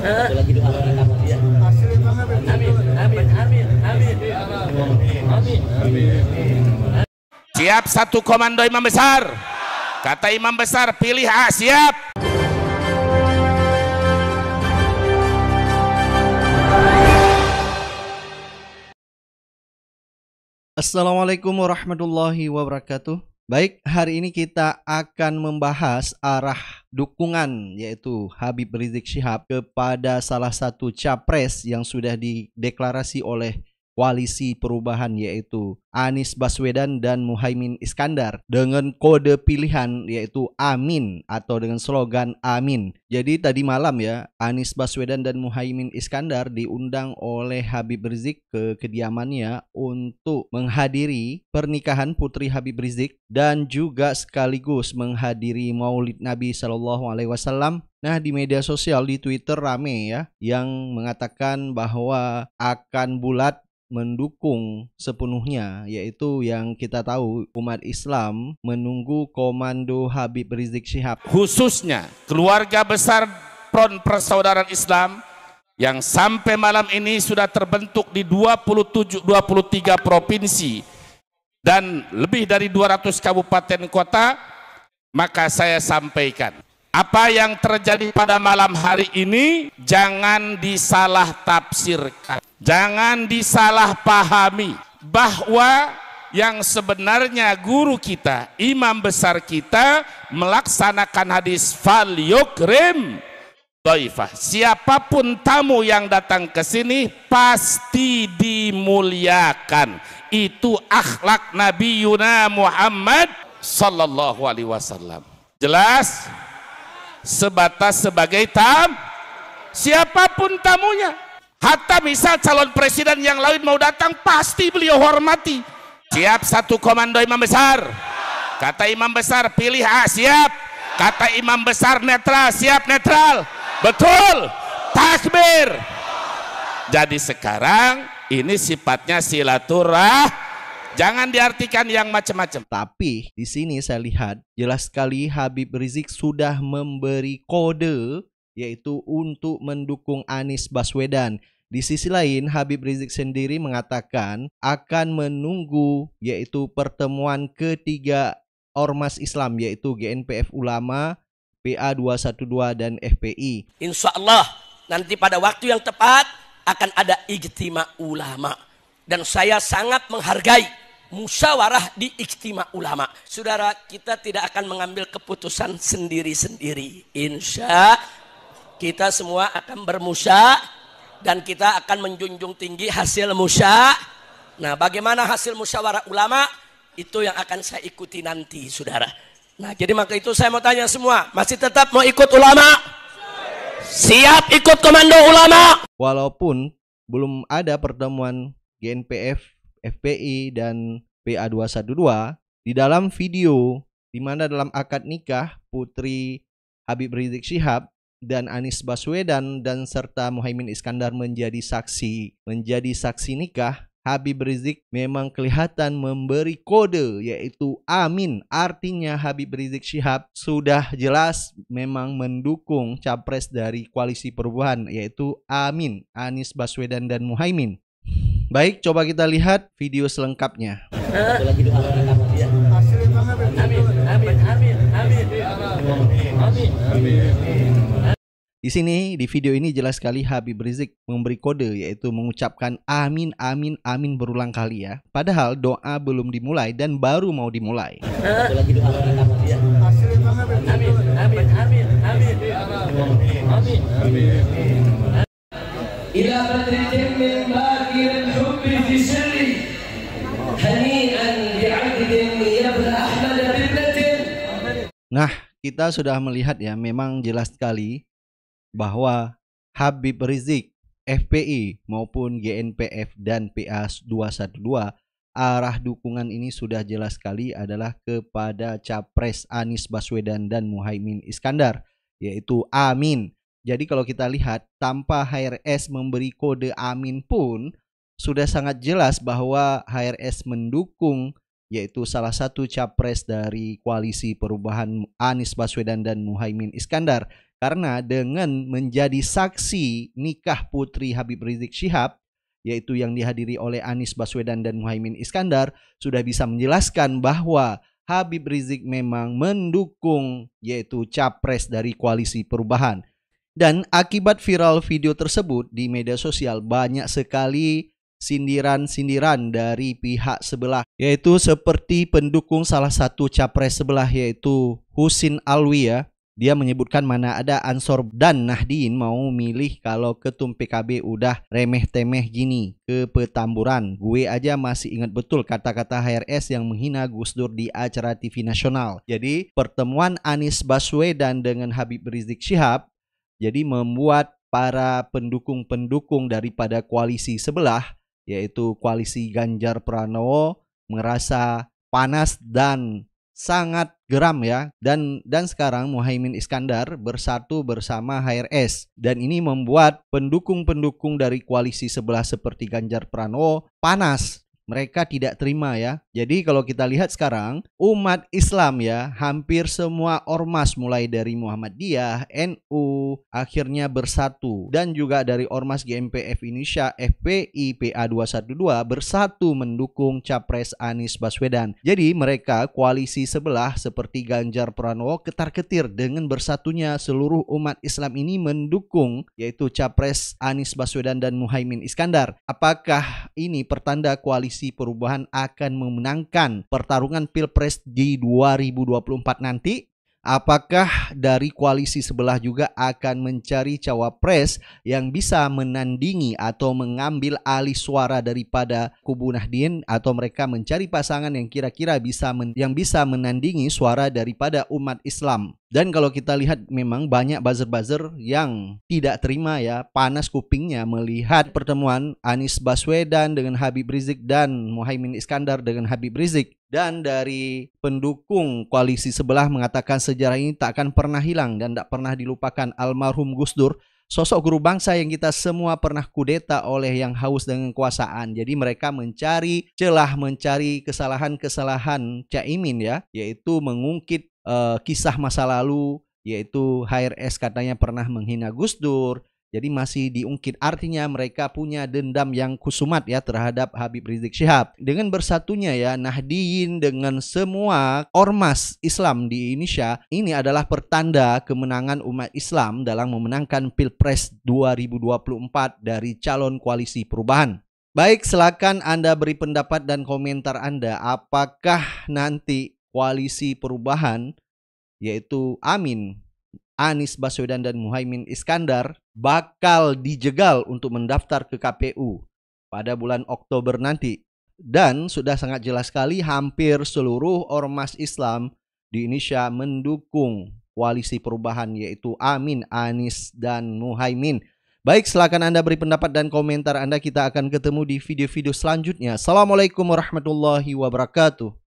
lagi doa ya. Amin. Amin. Amin. Amin. Amin. Amin. Siap satu komando imam besar. Kata imam besar pilih A, siap. Assalamualaikum warahmatullahi wabarakatuh. Baik, hari ini kita akan membahas arah dukungan yaitu Habib Rizik Syihab kepada salah satu capres yang sudah dideklarasi oleh koalisi perubahan yaitu Anies Baswedan dan Muhaimin Iskandar dengan kode pilihan yaitu Amin atau dengan slogan Amin. Jadi tadi malam ya Anies Baswedan dan Muhaimin Iskandar diundang oleh Habib Rizik ke kediamannya untuk menghadiri pernikahan putri Habib Rizik dan juga sekaligus menghadiri Maulid Nabi Shallallahu Alaihi Wasallam Nah, di media sosial di Twitter rame ya yang mengatakan bahwa akan bulat mendukung sepenuhnya yaitu yang kita tahu umat Islam menunggu komando Habib Rizik Syihab khususnya keluarga besar Front Persaudaraan Islam yang sampai malam ini sudah terbentuk di 27 23 provinsi dan lebih dari 200 kabupaten kota maka saya sampaikan apa yang terjadi pada malam hari ini jangan disalah tafsirkan. Jangan disalah pahami bahwa yang sebenarnya guru kita, imam besar kita melaksanakan hadis fal yukrim Taifah. Siapapun tamu yang datang ke sini pasti dimuliakan. Itu akhlak Nabi Yuna Muhammad sallallahu alaihi wasallam. Jelas? sebatas sebagai tam siapapun tamunya hatta misal calon presiden yang lain mau datang pasti beliau hormati siap satu komando imam besar kata imam besar pilih ah siap kata imam besar netral siap netral betul takbir jadi sekarang ini sifatnya silaturah Jangan diartikan yang macam-macam. Tapi di sini saya lihat jelas sekali Habib Rizik sudah memberi kode yaitu untuk mendukung Anies Baswedan. Di sisi lain, Habib Rizik sendiri mengatakan akan menunggu yaitu pertemuan ketiga ormas Islam yaitu GNPF Ulama, PA212 dan FPI. Insya Allah nanti pada waktu yang tepat akan ada ijtima ulama. Dan saya sangat menghargai musyawarah di ijtima ulama. Saudara, kita tidak akan mengambil keputusan sendiri-sendiri. Insya kita semua akan bermusya dan kita akan menjunjung tinggi hasil musya. Nah, bagaimana hasil musyawarah ulama itu yang akan saya ikuti nanti, saudara. Nah, jadi maka itu saya mau tanya semua, masih tetap mau ikut ulama? Siap ikut komando ulama? Walaupun belum ada pertemuan GNPF FPI dan PA212 di dalam video di mana dalam akad nikah Putri Habib Rizik Syihab dan Anies Baswedan dan serta Muhaimin Iskandar menjadi saksi menjadi saksi nikah Habib Rizik memang kelihatan memberi kode yaitu amin artinya Habib Rizik Syihab sudah jelas memang mendukung capres dari koalisi perubahan yaitu amin Anies Baswedan dan Muhaimin Baik, coba kita lihat video selengkapnya. Di sini, di video ini jelas sekali Habib Rizik memberi kode yaitu mengucapkan amin, amin, amin berulang kali ya. Padahal doa belum dimulai dan baru mau dimulai. Amin, kita sudah melihat ya memang jelas sekali bahwa Habib Rizik, FPI maupun GNPF dan PA212 arah dukungan ini sudah jelas sekali adalah kepada capres Anies Baswedan dan Muhaimin Iskandar yaitu Amin. Jadi kalau kita lihat tanpa HRS memberi kode Amin pun sudah sangat jelas bahwa HRS mendukung yaitu salah satu capres dari koalisi perubahan Anies Baswedan dan Muhaimin Iskandar. Karena dengan menjadi saksi nikah putri Habib Rizik Syihab, yaitu yang dihadiri oleh Anies Baswedan dan Muhaimin Iskandar, sudah bisa menjelaskan bahwa Habib Rizik memang mendukung yaitu capres dari koalisi perubahan. Dan akibat viral video tersebut di media sosial banyak sekali sindiran-sindiran dari pihak sebelah yaitu seperti pendukung salah satu capres sebelah yaitu Husin Alwi ya dia menyebutkan mana ada Ansor dan Nahdin mau milih kalau ketum PKB udah remeh-temeh gini ke petamburan. Gue aja masih ingat betul kata-kata HRS yang menghina Gus Dur di acara TV nasional. Jadi pertemuan Anies Baswedan dengan Habib Rizik Syihab jadi membuat para pendukung-pendukung daripada koalisi sebelah yaitu koalisi Ganjar Pranowo merasa panas dan sangat geram ya dan dan sekarang Muhaimin Iskandar bersatu bersama HRS dan ini membuat pendukung-pendukung dari koalisi sebelah seperti Ganjar Pranowo panas mereka tidak terima ya. Jadi kalau kita lihat sekarang umat Islam ya hampir semua ormas mulai dari Muhammadiyah, NU akhirnya bersatu dan juga dari ormas GMPF Indonesia FPI PA212 bersatu mendukung capres Anies Baswedan. Jadi mereka koalisi sebelah seperti Ganjar Pranowo ketar-ketir dengan bersatunya seluruh umat Islam ini mendukung yaitu capres Anies Baswedan dan Muhaimin Iskandar. Apakah ini pertanda koalisi koalisi perubahan akan memenangkan pertarungan Pilpres di 2024 nanti? Apakah dari koalisi sebelah juga akan mencari cawapres yang bisa menandingi atau mengambil alih suara daripada kubu Nahdien atau mereka mencari pasangan yang kira-kira bisa yang bisa menandingi suara daripada umat Islam? Dan kalau kita lihat memang banyak buzzer-buzzer yang tidak terima ya panas kupingnya melihat pertemuan Anies Baswedan dengan Habib Rizik dan Mohaimin Iskandar dengan Habib Rizik. Dan dari pendukung koalisi sebelah mengatakan sejarah ini tak akan pernah hilang dan tak pernah dilupakan almarhum Gus Dur sosok guru bangsa yang kita semua pernah kudeta oleh yang haus dengan kekuasaan. Jadi mereka mencari celah, mencari kesalahan-kesalahan Caimin ya, yaitu mengungkit uh, kisah masa lalu yaitu HRS katanya pernah menghina Gus Dur. Jadi masih diungkit artinya mereka punya dendam yang kusumat ya terhadap Habib Rizik Syihab. Dengan bersatunya ya Nahdiyin dengan semua ormas Islam di Indonesia ini adalah pertanda kemenangan umat Islam dalam memenangkan Pilpres 2024 dari calon koalisi perubahan. Baik, silakan Anda beri pendapat dan komentar Anda apakah nanti koalisi perubahan yaitu Amin, Anies Baswedan dan Muhaimin Iskandar bakal dijegal untuk mendaftar ke KPU pada bulan Oktober nanti. Dan sudah sangat jelas sekali hampir seluruh ormas Islam di Indonesia mendukung koalisi perubahan yaitu Amin, Anies dan Muhaimin. Baik, silakan Anda beri pendapat dan komentar Anda. Kita akan ketemu di video-video selanjutnya. Assalamualaikum warahmatullahi wabarakatuh.